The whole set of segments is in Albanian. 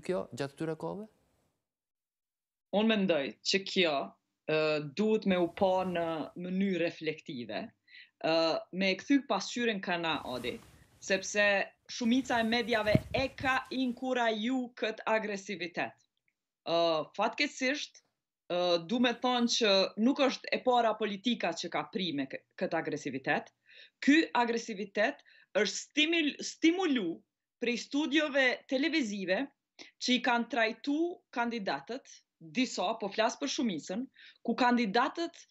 kjo gjatë këtyre kohëve? Unë mendoj që kjo uh, duhet me u pa në mënyrë reflektive, uh, me e këthyk pasyren ka na, Odi, sepse shumica e medjave e ka inkura ju këtë agresivitet. Uh, fatkesisht, uh, du me thonë që nuk është e para politika që ka prime këtë agresivitet, ky agresivitet është stimul stimulu prej studiove televizive, që i kanë trajtu kandidatët, disa, po flasë për shumisën, ku kandidatët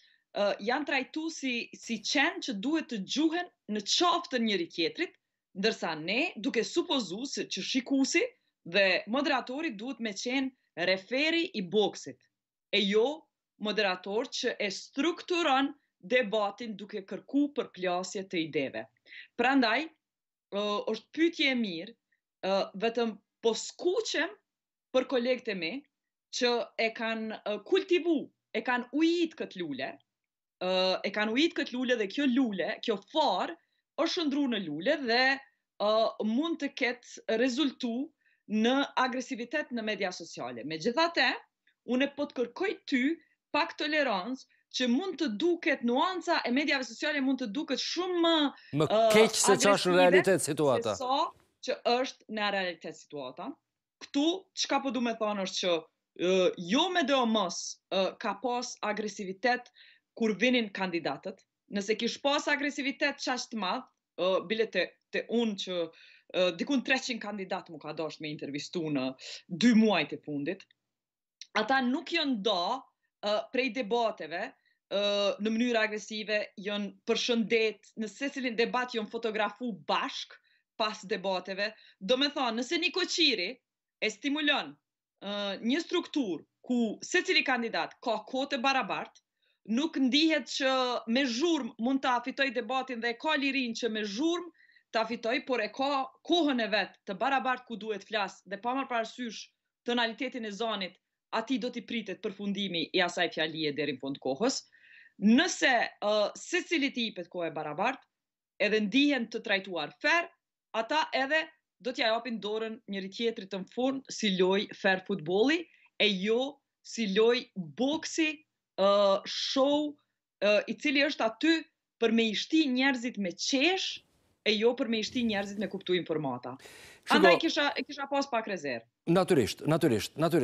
janë trajtu si, qenë që duhet të gjuhen në qoftë të njëri kjetrit, ndërsa ne duke supozu se që shikusi dhe moderatori duhet me qenë referi i boksit, e jo moderator që e strukturon debatin duke kërku për plasje të ideve. Prandaj, ndaj, është pytje e mirë, vetëm po skuqem për kolegët e mi që e kanë kultivu, e kanë ujit këtë lule, e kanë ujit këtë lule dhe kjo lule, kjo far, është shëndru në lule dhe mund të ketë rezultu në agresivitet në media sociale. Me gjitha te, unë e po të kërkoj ty pak tolerancë që mund të duket nuanca e mediave sociale mund të duket shumë më keq se çash realitet situata që është në realitet situata. Këtu, që ka përdu po me thonë është që uh, jo me dhe o mos uh, ka pas agresivitet kur vinin kandidatët. Nëse kish pas agresivitet që ashtë madhë, uh, bile të, të unë që uh, dikun 300 kandidat më ka dosht me intervistu në dy muajt e fundit, ata nuk jënë do uh, prej debateve Uh, në mënyrë agresive, jënë përshëndet, në sesilin debat jënë fotografu bashk, pas debateve, do me thonë, nëse një koqiri e stimulon uh, një struktur ku se cili kandidat ka kote barabartë, nuk ndihet që me zhurm mund të afitoj debatin dhe e ka lirin që me zhurm të afitoj, por e ka kohën e vetë të barabartë ku duhet flasë dhe pa marë parësysh tonalitetin e zonit, ati do t'i pritet përfundimi i asaj fjalie deri në fund kohës. Nëse uh, se cili ti i kohë e barabartë, edhe ndihen të trajtuar ferë, ata edhe do t'ja japin dorën njëri tjetrit të mfun si loj fair futboli, e jo si loj boksi, uh, show, uh, i cili është aty për me ishti njerëzit me qesh, e jo për me ishti njerëzit me kuptu informata. Shuko, Andaj kisha, kisha pas pak rezervë. Naturisht, naturisht, naturisht.